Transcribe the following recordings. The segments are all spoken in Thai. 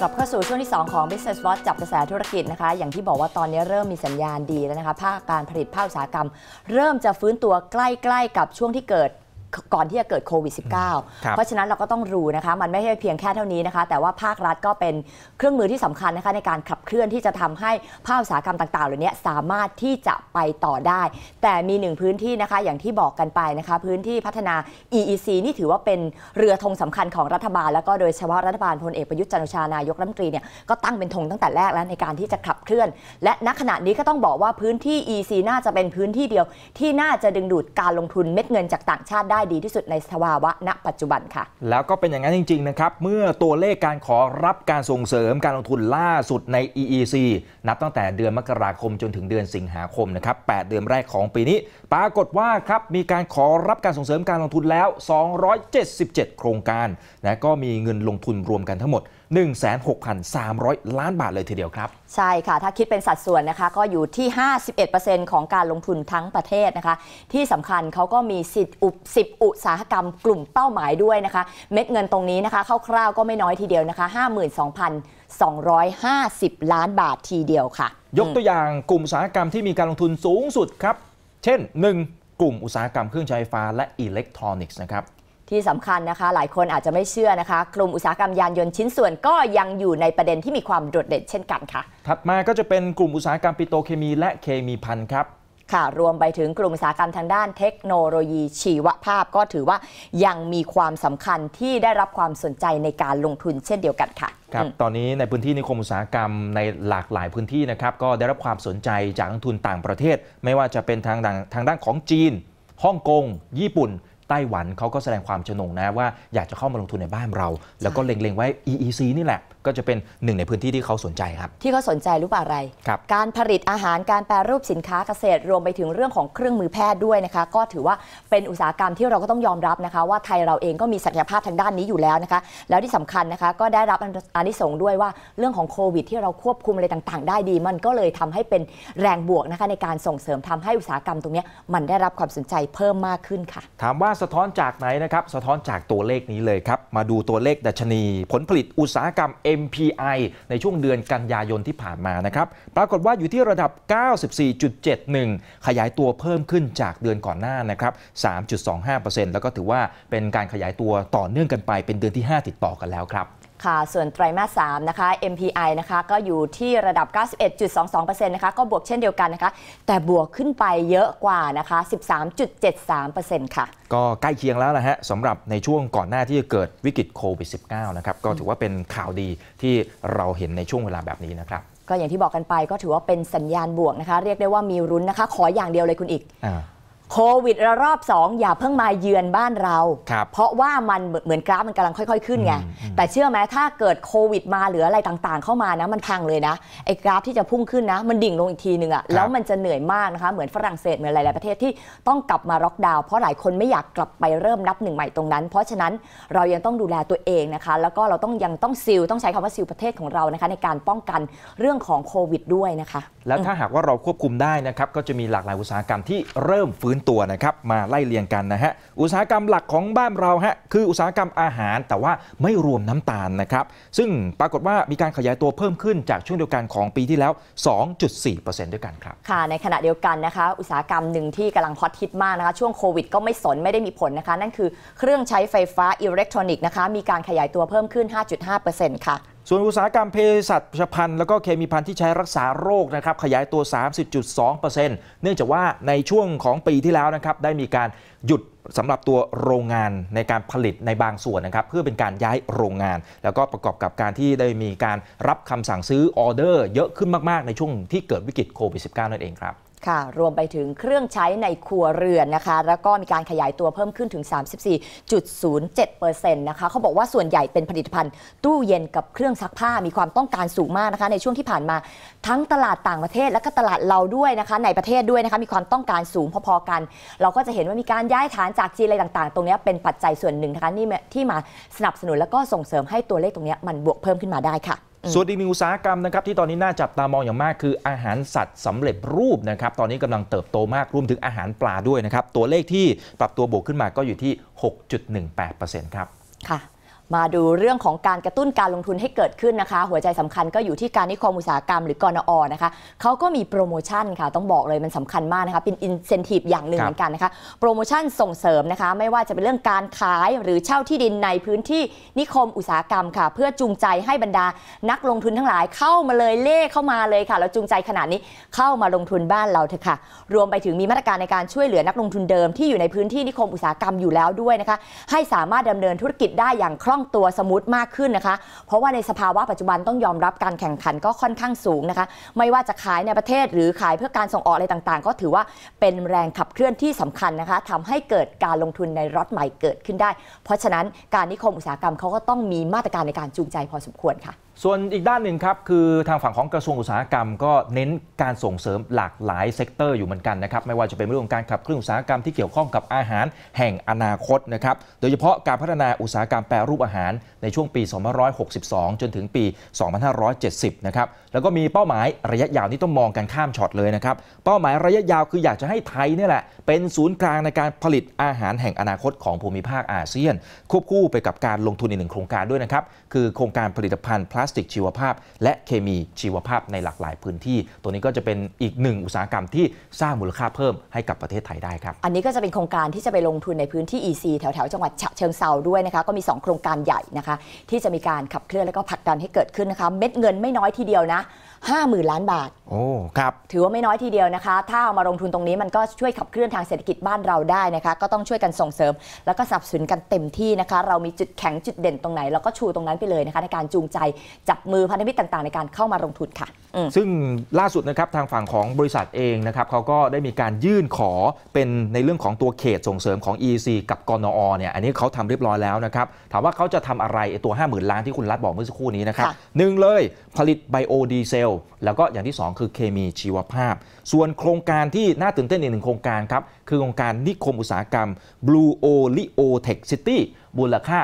กลับเข้าสู่ช่วงที่ 2 ของ Business Watch จับกระแสธุรกิจนะคะอย่างที่บอกว่าตอนนี้เริ่มมีสัญญาณดีแล้วนะคะภาคการผลิตภาคอุตสาหกรรม เริ่มจะฟื้นตัวใกล้ ๆ กับช่วงที่เกิดก่อนที่จะเกิดโควิด -19 เพราะฉะนั้นเราก็ต้องรู้นะคะ มันไม่ใช่เพียงแค่เท่านี้นะคะ แต่ว่าภาครัฐก็เป็นเครื่องมือที่สำคัญนะคะในการขับเคลื่อนที่จะทำให้ ภาคอุตสาหกรรมต่างๆเหล่านี้สามารถที่จะไปต่อได้ แต่มีหนึ่งพื้นที่นะคะ อย่างที่บอกกันไปนะคะ พื้นที่พัฒนา EEC นี่ถือว่าเป็นเรือธงสำคัญของรัฐบาล แล้วก็โดยเฉพาะรัฐบาลพลเอกประยุทธ์จันโอชานายกรัฐมนตรีเนี่ยก็ตั้งเป็นธงตั้งแต่แรกแล้วในการที่จะขับเคลื่อน และณขณะนี้ก็ต้องบอกว่าพื้นที่ EEC น่าจะเป็นพื้นที่เดียวที่น่าจะดึงดูดการลงทุนเม็ดเงินจากต่างชาติได้ดีที่สุดในสภาวะณปัจจุบันค่ะ แล้วก็เป็นอย่างนั้นจริงๆนะครับเมื่อตัวเลขการขอรับการส่งเสริมการลงทุนล่าสุดใน EEC นับตั้งแต่เดือนมกราคมจนถึงเดือนสิงหาคมนะครับ8เดือนแรกของปีนี้ ปรากฏว่าครับมีการขอรับการส่งเสริมการลงทุนแล้ว 277 โครงการ และก็มีเงินลงทุนรวมกันทั้งหมด1,6,300 ล้านบาทเลยทีเดียวครับ ใช่ค่ะถ้าคิดเป็นสัดส่วนนะคะก็อยู่ที่ 51%ของการลงทุนทั้งประเทศนะคะ ที่สำคัญเขาก็มีสิทธิ์อุอุตสาหกรรมกลุ่มเป้าหมายด้วยนะคะเม็ดเงินตรงนี้นะคะคร่าวๆ ก็ไม่น้อยทีเดียวนะคะ 52,250 ล้านบาททีเดียวค่ะ ยกตัวอย่างกลุ่มอุตสาหกรรมที่มีการลงทุนสูงสุดครับ เช่น 1 กลุ่มอุตสาหกรรมเครื่องใช้ไฟฟ้าและอิเล็กทรอนิกส์นะครับที่สำคัญนะคะหลายคนอาจจะไม่เชื่อนะคะกลุ่มอุตสาหกรรมยานยนต์ชิ้นส่วนก็ยังอยู่ในประเด็นที่มีความโดดเด่นเช่นกันค่ะถัดมาก็จะเป็นกลุ่มอุตสาหกรรมปิโตเคมี และเคมีพันครับ ค่ะรวมไปถึงกลุ่มอุตสาหกรรมทางด้านเทคโนโลยีชีวภาพก็ถือว่ายังมีความสำคัญที่ได้รับความสนใจในการลงทุนเช่นเดียวกันค่ะครับตอนนี้ในพื้นที่นิคมอุตสาหกรรมในหลากหลายพื้นที่นะครับก็ได้รับความสนใจจากนักทุนต่างประเทศ ไม่ว่าจะเป็นทางทางด้านของจีนฮ่องกงญี่ปุ่นไต้หวันเขาก็แสดงความชนงนะว่าอยากจะเข้ามาลงทุนในบ้านเรา แล้วก็เล็งๆไว้ EEC นี่แหละก็จะเป็นหนึ่งในพื้นที่ที่เขาสนใจครับ ที่เขาสนใจรู้ป่าอะไร การผลิตอาหารการแปรรูปสินค้าเกษตรรวมไปถึงเรื่องของเครื่องมือแพทย์ด้วยนะคะก็ถือว่าเป็นอุตสาหกรรมที่เราก็ต้องยอมรับนะคะ ว่าไทยเราเองก็มีศักยภาพทางด้านนี้อยู่แล้วนะคะแล้วที่สำคัญนะคะก็ได้รับอานิสงส์ด้วยว่าเรื่องของโควิดที่เราควบคุมอะไรต่าง ๆ ได้ดี มันก็เลยทำให้เป็นแรงบวกนะคะในการส่งเสริมทำให้อุตสาหกรรมตรงนี้มันได้รับความสนใจเพิ่มมากขึ้นค่ะถามว่าสะท้อนจากไหนนะครับสะท้อนจากตัวเลขนี้เลยครับ มาดูตัวเลขดัชนี ผลผลิตอุตสาหกรรม MPI ในช่วงเดือนกันยายนที่ผ่านมานะครับปรากฏว่าอยู่ที่ระดับ 94.71 ขยายตัวเพิ่มขึ้นจากเดือนก่อนหน้านะครับ 3.25%แล้วก็ถือว่าเป็นการขยายตัวต่อเนื่องกันไป เป็นเดือนที่ 5 ติดต่อกันแล้วครับค่ะส่วนไตรมาส3นะคะ MPI นะคะก็อยู่ที่ระดับ 91.22%นะคะ ก็บวกเช่นเดียวกันนะคะ แต่บวกขึ้นไปเยอะกว่านะคะ 13.73%ค่ะ ก็ใกล้เคียงแล้วนะฮะสำหรับในช่วงก่อนหน้าที่จะเกิดวิกฤตโควิด -19 นะครับก็ถือว่าเป็นข่าวดีที่เราเห็นในช่วงเวลาแบบนี้นะครับ ก็อย่างที่บอกกันไปก็ถือว่าเป็นสัญญาณบวกนะคะ เรียกได้ว่ามีรุ้นนะคะ ขออย่างเดียวเลยคุณอีกอโควิดระลอบสองอย่าเพิ่งมาเยือนบ้านเรา เพราะว่ามัน เหมือนกราฟมันกำลังค่อยๆ ขึ้นไง แต่เชื่อไหมถ้าเกิดโควิดมาหรืออะไรต่างๆเข้ามานะมันพังเลยนะ ไอ้กราฟที่จะพุ่งขึ้นนะมันดิ่งลงอีกทีหนึ่งอะแล้วมันจะเหนื่อยมากนะคะเหมือนฝรั่งเศสเหมือนหลายๆประเทศที่ต้องกลับมาล็อกดาวน์เพราะหลายคนไม่อยากกลับไปเริ่มนับหนึ่งใหม่ตรงนั้น เพราะฉะนั้นเรายังต้องดูแลตัวเองนะคะแล้วก็เราต้องยังต้องซิลต้องใช้คำว่าซิลประเทศของเรานะคะในการป้องกันเรื่องของโควิดด้วยนะคะแล้วถ้าหากว่าเราควบคุมได้นะครับก็จะมีหลากหลายอุตสาหกรรมที่เริ่มฟื้นนตัวนะครับ มาไล่เลียงกันนะฮะ อุตสาหกรรมหลักของบ้านเราฮะ คืออุตสาหกรรมอาหาร แต่ว่าไม่รวมน้ำตาลนะครับ ซึ่งปรากฏว่ามีการขยายตัวเพิ่มขึ้นจากช่วงเดียวกันของปีที่แล้ว 2.4%ด้วยกันครับ ค่ะ ในขณะเดียวกันนะคะ อุตสาหกรรมหนึ่งที่กำลังฮอตฮิตมากนะคะ ช่วงโควิดก็ไม่สน ไม่ได้มีผลนะคะนั่นคือเครื่องใช้ไฟฟ้าอิเล็กทรอนิกส์นะคะมีการขยายตัวเพิ่มขึ้น5.5%ค่ะส่วนอุตสาหกรรมเภสัชพันธ์แล้วก็เคมีพันธ์ที่ใช้รักษาโรคนะครับขยายตัว 30.2%เนื่องจากว่าในช่วงของปีที่แล้วนะครับได้มีการหยุดสำหรับตัวโรงงานในการผลิตในบางส่วนนะครับเพื่อเป็นการย้ายโรงงาน แล้วก็ประกอบกับการที่ได้มีการรับคำสั่งซื้อออเดอร์ เยอะขึ้นมาก ๆ ในช่วงที่เกิดวิกฤตโควิด -19 นั่นเองครับค่ะรวมไปถึงเครื่องใช้ในครัวเรือนนะคะ แล้วก็มีการขยายตัวเพิ่มขึ้นถึง 34.07%นะคะเขาบอกว่าส่วนใหญ่เป็นผลิตภัณฑ์ตู้เย็นกับเครื่องซักผ้ามีความต้องการสูงมากนะคะ ในช่วงที่ผ่านมา ทั้งตลาดต่างประเทศและก็ตลาดเราด้วยนะคะในประเทศด้วยนะคะมีความต้องการสูงพอๆกัน เราก็จะเห็นว่ามีการย้ายฐานจากจีนอะไรต่างๆตรงนี้เป็นปัจจัยส่วนหนึ่งนะคะนี่ที่มาสนับสนุนแล้วก็ส่งเสริมให้ตัวเลขตรงนี้มันบวกเพิ่มขึ้นมาได้ค่ะส่วนอีกหนึ่งอุตสาหกรรมนะครับที่ตอนนี้น่าจับตามองอย่างมากคืออาหารสัตว์สำเร็จรูปนะครับ ตอนนี้กำลังเติบโตมากรวมถึงอาหารปลาด้วยนะครับ ตัวเลขที่ปรับตัวบวกขึ้นมาก็อยู่ที่ 6.18%ครับค่ะมาดูเรื่องของการกระตุ้นการลงทุนให้เกิดขึ้นนะคะ หัวใจสำคัญก็อยู่ที่การนิคมอุตสาหกรรมหรือกรนอนะคะเขาก็มีโปรโมชั่นค่ะต้องบอกเลยมันสำคัญมากนะคะเป็นอินเซนティブอย่างหนึ่งเหมือนกันนะคะโปรโมชั่นส่งเสริมนะคะไม่ว่าจะเป็นเรื่องการขายหรือเช่าที่ดินในพื้นที่นิคมอุตสาหกรรมค่ะ เพื่อจูงใจให้บรรดานักลงทุนทั้งหลายเข้ามาเลยเล่เข้ามาเลยค่ะแล้วจูงใจขนาดนี้เข้ามาลงทุนบ้านเราเถอะค่ะรวมไปถึงมีมาตรการในการช่วยเหลือนักลงทุนเดิมที่อยู่ในพื้นที่นิคมอุตสาหกรรมอยู่แล้วด้วยนะคะให้สามารถดำเนินธุรกิจได้อย่างคล่ององตัวสมูทมากขึ้นนะคะ เพราะว่าในสภาวะปัจจุบันต้องยอมรับการแข่งขันก็ค่อนข้างสูงนะคะ ไม่ว่าจะขายในประเทศหรือขายเพื่อการส่งออกอะไรต่างๆ ก็ถือว่าเป็นแรงขับเคลื่อนที่สำคัญนะคะทำให้เกิดการลงทุนในรถใหม่เกิดขึ้นได้ เพราะฉะนั้นการนิคมอุตสาหกรรมเขาก็ต้องมีมาตรการในการจูงใจพอสมควรค่ะส่วนอีกด้านหนึ่งครับคือทางฝั่งของกระทรวงอุตสาหกรรมก็เน้นการส่งเสริมหลากหลายเซกเตอร์อยู่เหมือนกันนะครับไม่ว่าจะเป็นเรื่องของการขับเคลื่อนอุตสาหกรรมที่เกี่ยวข้องกับอาหารแห่งอนาคตนะครับโดยเฉพาะการพัฒนาอุตสาหกรรมแปรรูปอาหารในช่วงปี2562 จนถึงปี 2570 นะครับแล้วก็มีเป้าหมายระยะยาวนี่ต้องมองกันข้ามช็อตเลยนะครับเป้าหมายระยะยาวคืออยากจะให้ไทยนี่แหละเป็นศูนย์กลางในการผลิตอาหารแห่งอนาคตของภูมิภาคอาเซียนควบคู่ไปกับการลงทุนในหนึ่งโครงการด้วยนะครับคือโครงการผลิตภัณฑ์พลาสสติกชีวภาพและเคมีชีวภาพในหลากหลายพื้นที่ ตัวนี้ก็จะเป็นอีกหนึ่งอุตสาหกรรมที่สร้างมูลค่าเพิ่มให้กับประเทศไทยได้ครับ อันนี้ก็จะเป็นโครงการที่จะไปลงทุนในพื้นที่ EC แถวแถวจังหวัดฉะเชิงเซาด้วยนะคะ ก็มี 2 โครงการใหญ่นะคะ ที่จะมีการขับเคลื่อนและก็ผลักดันให้เกิดขึ้นนะคะ เม็ดเงินไม่น้อยทีเดียวนะ5 0,000 ล้านบาท โอ้ ครับ ถือว่าไม่น้อยทีเดียวนะคะ ถ้าเอามาลงทุนตรงนี้มันก็ช่วยขับเคลื่อนทางเศรษฐกิจบ้านเราได้นะคะ ก็ต้องช่วยกันส่งเสริม แล้วก็สนับสนุนกันเต็มที่นะคะ เรามีจุดแข็งจุดเด่นตรงไหน เราก็ชูตรงนั้นไปเลยนะคะในการจูงใจจับมือพันธมิตรต่างๆ ในการเข้ามาลงทุนค่ะ ซึ่งล่าสุดนะครับทางฝั่งของบริษัทเองนะครับเขาก็ได้มีการยื่นขอเป็นในเรื่องของตัวเขตส่งเสริมของ EC กับกนอเนี่ย อันนี้เขาทำเรียบร้อยแล้วนะครับ ถามว่าเขาจะทำอะไรไอตัว50,000ล้านที่คุณรัฐบอกเมื่อสักครู่นี้นะครับคหนึ่งเลยผลิตไบโอดีเซลลแล้วก็อย่างที่ 2 คือเคมีชีวภาพ ส่วนโครงการที่น่าตื่นเต้นอีกหนึ่งโครงการครับ คือโครงการนิคมอุตสาหกรรม Blue o l i o t e c h City มูลค่า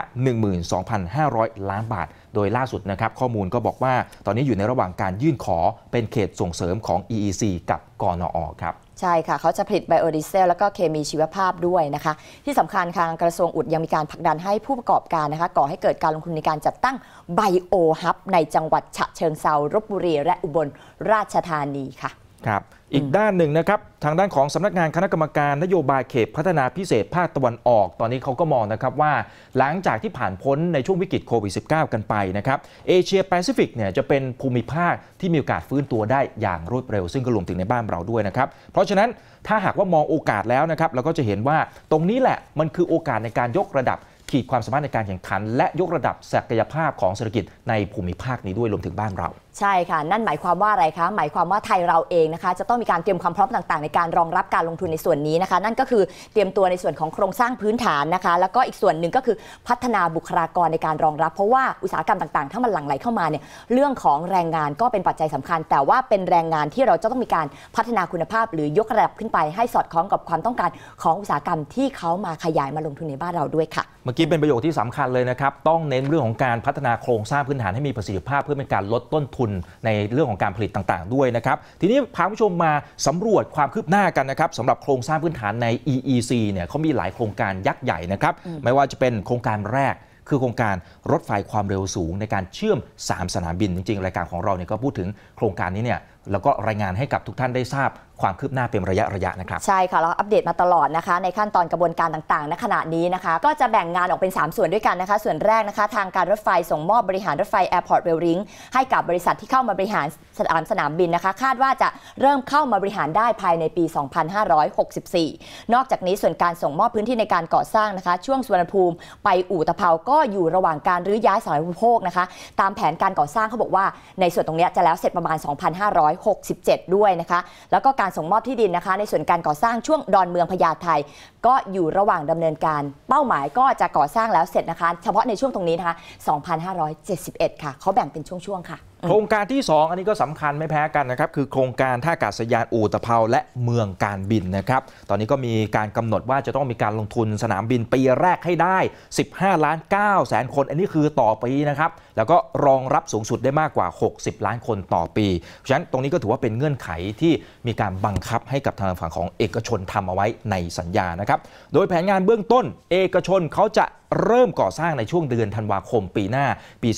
12,500 ล้านบาท โดยล่าสุดนะครับข้อมูลก็บอกว่า ตอนนี้อยู่ในระหว่างการยื่นขอเป็นเขตส่งเสริมของ EEC กับกนอครับใช่ค่ะ เขาจะผลิตไบโอดีเซลแล้วก็เคมีชีวภาพด้วยนะคะ ที่สำคัญทางกระทรวงอุดยังมีการผลักดันให้ผู้ประกอบการนะคะ ก่อให้เกิดการลงทุนในการจัดตั้งไบโอฮับในจังหวัดฉะเชิงเซารบบุรี และอุบลราชธานีค่ะครับ อีกด้านหนึ่งนะครับ ทางด้านของสำนักงานคณะกรรมการนโยบายเขตพัฒนาพิเศษภาคตะวันออก ตอนนี้เขาก็มองนะครับว่าหลังจากที่ผ่านพ้นในช่วงวิกฤตโควิด -19 กันไปนะครับเอเชียแปซิฟิกเนี่ยจะเป็นภูมิภาคที่มีโอกาสฟื้นตัวได้อย่างรวดเร็วซึ่งก็รวมถึงในบ้านเราด้วยนะครับ เพราะฉะนั้นถ้าหากว่ามองโอกาสแล้วนะครับเราก็จะเห็นว่าตรงนี้แหละมันคือโอกาสในการยกระดับขีดความสามารถในการแข่งขัน และยกระดับศักยภาพของเศรษฐกิจ ในภูมิภาคนี้ด้วยรวมถึงบ้านเราใช่ค่ะ นั่นหมายความว่าอะไรคะหมายความว่าไทยเราเองนะคะจะต้องมีการเตรียมความพร้อมต่าง ๆ ในการรองรับการลงทุนในส่วนนี้นะคะ นั่นก็คือเตรียมตัวในส่วนของโครงสร้างพื้นฐานนะคะ แล้วก็อีกส่วนหนึ่งก็คือพัฒนาบุคลากรในการรองรับเพราะว่าอุตสาหกรรมต่างๆถ้ามันหลั่งไหลเข้ามาเนี่ยเรื่องของแรงงานก็เป็นปัจจัยสำคัญ แต่ว่าเป็นแรงงานที่เราจะต้องมีการพัฒนาคุณภาพหรือยกระดับขึ้นไป ให้สอดคล้องกับความต้องการของอุตสาหกรรมที่เขามาขยายมาลงทุนในบ้านเราด้วยค่ะ เมื่อกี้เป็นประโยคที่สำคัญเลยนะครับต้องเน้นเรื่องของการพัฒนาโครงสร้างพื้นฐานให้มีประสิทธิภาพเพื่อเป็นการลดต้นทุนนในเรื่องของการผลิตต่างๆ ด้วยนะครับ ทีนี้พาผู้ชมมาสำรวจความคืบหน้ากันนะครับสำหรับโครงสร้างพื้นฐานใน EEC เนี่ยเขามีหลายโครงการยักษ์ใหญ่นะครับ ไม่ว่าจะเป็นโครงการแรกคือโครงการรถไฟความเร็วสูง ในการเชื่อม 3 สนามบิน จริงๆรายการของเราเนี่ยก็พูดถึงโครงการนี้เนี่ยแล้วก็รายงานให้กับทุกท่านได้ทราบความคืบหน้าเป็นระยะระยะนะครับ ใช่ค่ะเราอัปเดตมาตลอดนะคะ ในขั้นตอนกระบวนการต่างๆณขณะนี้นะคะ ก็จะแบ่งงานออกเป็น 3 ส่วนด้วยกันนะคะ ส่วนแรกนะคะทางการรถไฟส่งมอบ บริหารรถไฟแอร์พอร์ตเวลลิงให้กับบริษัทที่เข้ามาบริหารสนามสนามบินนะคะ คาดว่าจะเริ่มเข้ามาบริหารได้ภายในปี 2564 นอกจากนี้ส่วนการส่งมอบพื้นที่ในการก่อสร้างนะคะ ช่วงสุวรรณภูมิ ไปอู่ตะเภา ก็อยู่ระหว่างการรื้อย้ายสายอุปโภคนะคะตามแผนการก่อสร้างเขาบอกว่าในส่วนตรงนี้จะแล้วเสร็จประมาณ 2 5 0 0 1 5 6 7 ด้วยนะคะ แล้วก็การส่งมอบที่ดินนะคะ ในส่วนการก่อสร้างช่วงดอนเมืองพญาไทก็อยู่ระหว่างดำเนินการ เป้าหมายก็จะก่อสร้างแล้วเสร็จนะคะ เฉพาะในช่วงตรงนี้นะคะ 2571 ค่ะเขาแบ่งเป็นช่วง ๆ ค่ะโครงการที่ 2 อันนี้ก็สำคัญไม่แพ้กันนะครับ คือโครงการท่าอากาศยานอู่ตะเภา และเมืองการบินนะครับ ตอนนี้ก็มีการกำหนดว่าจะต้องมีการลงทุนสนามบินปีแรกให้ได้ 15 ล้าน9แสนคน อันนี้คือต่อปีนะครับ แล้วก็รองรับสูงสุดได้มากกว่า 60 ล้านคนต่อปีฉะนั้นตรงนี้ก็ถือว่าเป็นเงื่อนไขที่มีการบังคับให้กับทางฝั่งของเอกชนทำเอาไว้ในสัญญานะครับโดยแผนงานเบื้องต้น เอกชนเขาจะเริ่มก่อสร้างในช่วงเดือนธันวาคมปีหน้าปี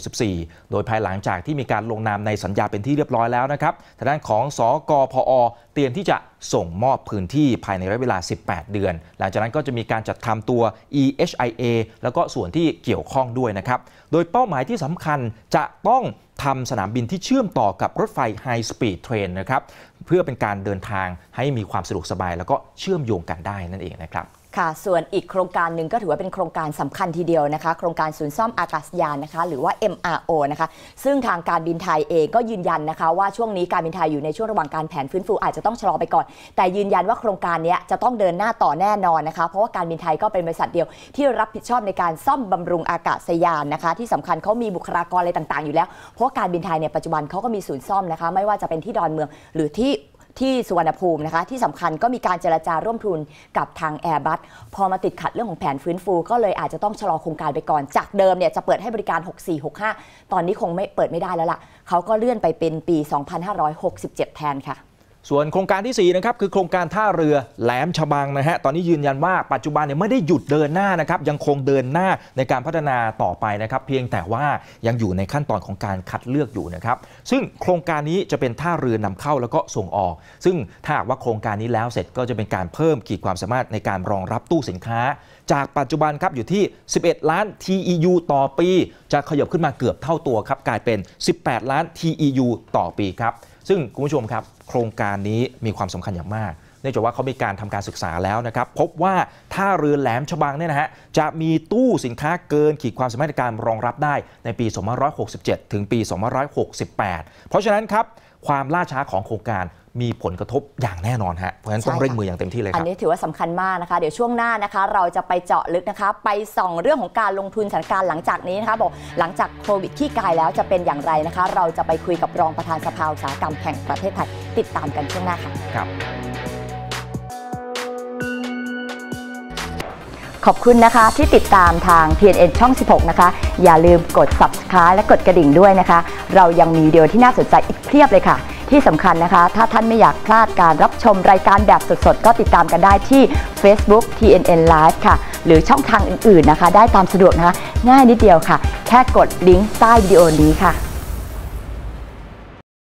2564 โดยภายหลังจากที่มีการลงนามในสัญญาเป็นที่เรียบร้อยแล้วนะครับทางด้านของสอกพอเตรียมที่จะส่งมอบพื้นที่ภายในระยะเวลา 18 เดือน หลังจากนั้นก็จะมีการจัดทำตัว EHIA แล้วก็ส่วนที่เกี่ยวข้องด้วยนะครับ โดยเป้าหมายที่สำคัญจะต้องทำสนามบินที่เชื่อมต่อกับรถไฟไฮสปีดเทรนนะครับ เพื่อเป็นการเดินทางให้มีความสะดวกสบาย แล้วก็เชื่อมโยงกันได้นั่นเองนะครับค่ะ ส่วนอีกโครงการหนึ่งก็ถือว่าเป็นโครงการสำคัญทีเดียวนะคะ โครงการศูนย์ซ่อมอากาศยานนะคะ หรือว่า MRO นะคะ ซึ่งทางการบินไทยเองก็ยืนยันนะคะว่าช่วงนี้การบินไทยอยู่ในช่วงระหว่างการแผนฟื้นฟูอาจจะต้องชะลอไปก่อน แต่ยืนยันว่าโครงการนี้จะต้องเดินหน้าต่อแน่นอนนะคะเพราะว่าการบินไทยก็เป็นบริษัทเดียวที่รับผิดชอบในการซ่อมบำรุงอากาศยานนะคะ ที่สำคัญเขามีบุคลากรอะไรต่างๆอยู่แล้วเพราะการบินไทยเนี่ยปัจจุบันเขาก็มีศูนย์ซ่อมนะคะไม่ว่าจะเป็นที่ดอนเมืองหรือที่ที่สุวรรณภูมินะคะ ที่สำคัญก็มีการเจรจาร่วมทุนกับทางแอร์บัสพอมาติดขัดเรื่องของแผนฟื้นฟูก็เลยอาจจะต้องชะลอโครงการไปก่อนจากเดิมเนี่ยจะเปิดให้บริการ 6465 ตอนนี้คงไม่เปิดไม่ได้แล้วล่ะเขาก็เลื่อนไปเป็นปี 2567 แทนค่ะส่วนโครงการที่ 4 นะครับคือโครงการท่าเรือแหลมฉบังนะฮะตอนนี้ยืนยันว่าปัจจุบันเนี่ยไม่ได้หยุดเดินหน้านะครับ ยังคงเดินหน้าในการพัฒนาต่อไปนะครับ เพียงแต่ว่ายังอยู่ในขั้นตอนของการคัดเลือกอยู่นะครับ ซึ่งโครงการนี้จะเป็นท่าเรือนำเข้าแล้วก็ส่งออก ซึ่งถ้าหากว่าโครงการนี้แล้วเสร็จก็จะเป็นการเพิ่มขีดความสามารถในการรองรับตู้สินค้า จากปัจจุบันครับอยู่ที่ 11ล้าน TEU ต่อปีจะขยับขึ้นมาเกือบเท่าตัวครับกลายเป็น 18ล้าน TEU ต่อปีครับซึ่งคุณผู้ชมครับโครงการนี้มีความสำคัญอย่างมากเนื่องจากว่าเขามีการทำการศึกษาแล้วนะครับ พบว่าท่าเรือแหลมฉบังเนี่ยนะฮะจะมีตู้สินค้าเกินขีดความสามารถในการรองรับได้ ในปี2567 ถึงปี2568 เพราะฉะนั้นครับความล่าช้าของโครงการมีผลกระทบอย่างแน่นอนฮะ เพราะฉะนั้นต้องเร่งมืออย่างเต็มที่เลยครับ อันนี้ถือว่าสำคัญมากนะคะ เดี๋ยวช่วงหน้านะคะ เราจะไปเจาะลึกนะคะไปส่องเรื่องของการลงทุนสถานการณ์หลังจากนี้นะคะบอกหลังจากโควิดที่กายแล้วจะเป็นอย่างไรนะคะ เราจะไปคุยกับรองประธานสภาอุตสาหกรรมแห่งประเทศไทยติดตามกันช่วงหน้าค่ะครับขอบคุณนะคะที่ติดตามทาง PNN ช่อง 16 นะคะ อย่าลืมกด subscribe และกดกระดิ่งด้วยนะคะ เรายังมีวิดีโอที่น่าสนใจอีกเพียบเลยค่ะ ที่สำคัญนะคะ ถ้าท่านไม่อยากพลาดการรับชมรายการแบบสดๆ ก็ติดตามกันได้ที่ Facebook TNN Live ค่ะ หรือช่องทางอื่นๆนะคะ ได้ตามสะดวกนะคะ ง่ายนิดเดียวค่ะ แค่กดลิงก์ใต้วิดีโอนี้ค่ะ